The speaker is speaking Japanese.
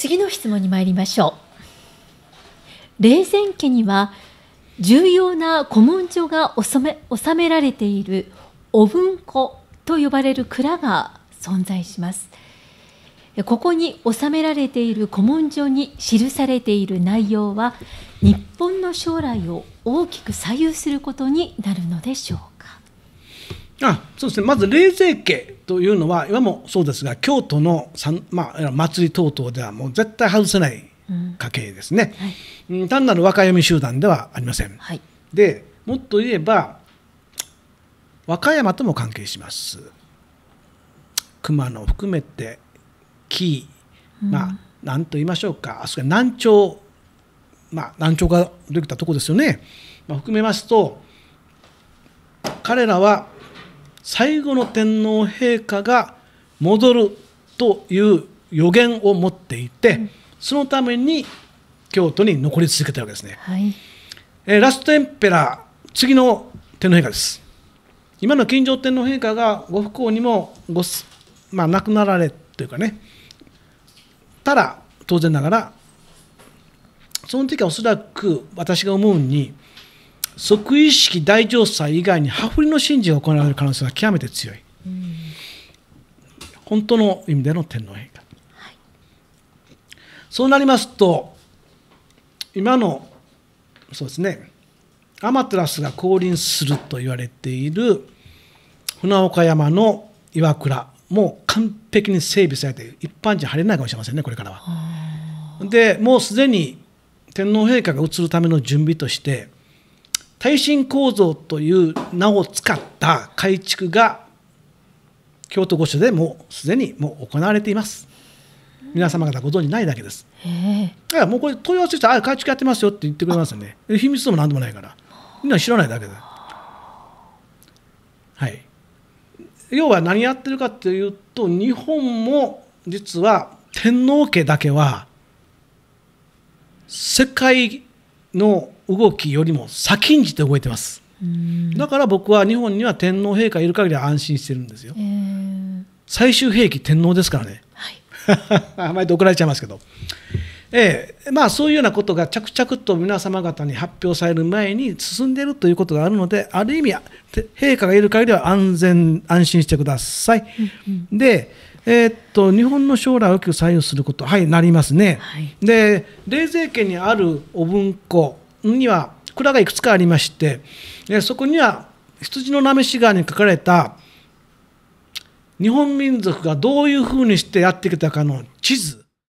次の質問に参りましょう冷泉家には重要な古文書が納め納められているお文庫と呼ばれる蔵が存在しますここに収められている古文書に記されている内容は日本の将来を大きく左右することになるのでしょうあそうですね、まず冷泉家というのは、今もそうですが、京都のさん、まあ、祭り等々ではもう絶対外せない家系ですね、うん、はい、単なる若読み集団ではありません。はい、でもっと言えば、和歌山とも関係します。熊野含めて紀伊、まあ、なんと言いましょうか、あそこ南朝、まあ、南朝ができたとこですよね、まあ、含めますと、彼らは最後の天皇陛下が戻るという予言を持っていて、うん、そのために京都に残り続けたわけですね、はい、えー、ラストエンペラー次の天皇陛下です今の金城天皇陛下がご不幸にもご、まあ、亡くなられというかねただ当然ながらその時はおそらく私が思うに即位式大乗祭以外に羽振りの神事が行われる可能性が極めて強い、うん、本当の意味での天皇陛下、はい、そうなりますと今のそうですねアマテラスが降臨すると言われている船岡山の岩倉もう完璧に整備されて一般人入れないかもしれませんねこれからは。でもうすでに天皇陛下が移るための準備として耐震構造という名を使った改築が京都御所でもうすでにもう行われています皆様方ご存じないだけですだからもうこれ問い合わせして「あ改築やってますよ」って言ってくれますよね秘密でも何でもないからみんな知らないだけではい要は何やってるかというと日本も実は天皇家だけは世界の動きよりも先んじて動いてますだから僕は日本には天皇陛下いる限りは安心してるんですよ、えー、最終兵器天皇ですからね、はい、あまり怒られちゃいますけど、ええー、まあ、そういうようなことが着々と皆様方に発表される前に進んでいるということがあるのである意味陛下がいる限りは安全安心してください、うんうん、でえー、っと日本の将来を大きく左右すること、はい、なりますね、はい、で冷泉家にあるお文庫には蔵がいくつかありまして、そこには羊のなめし川に書かれた日本民族がどういうふうにしてやってきたかの地図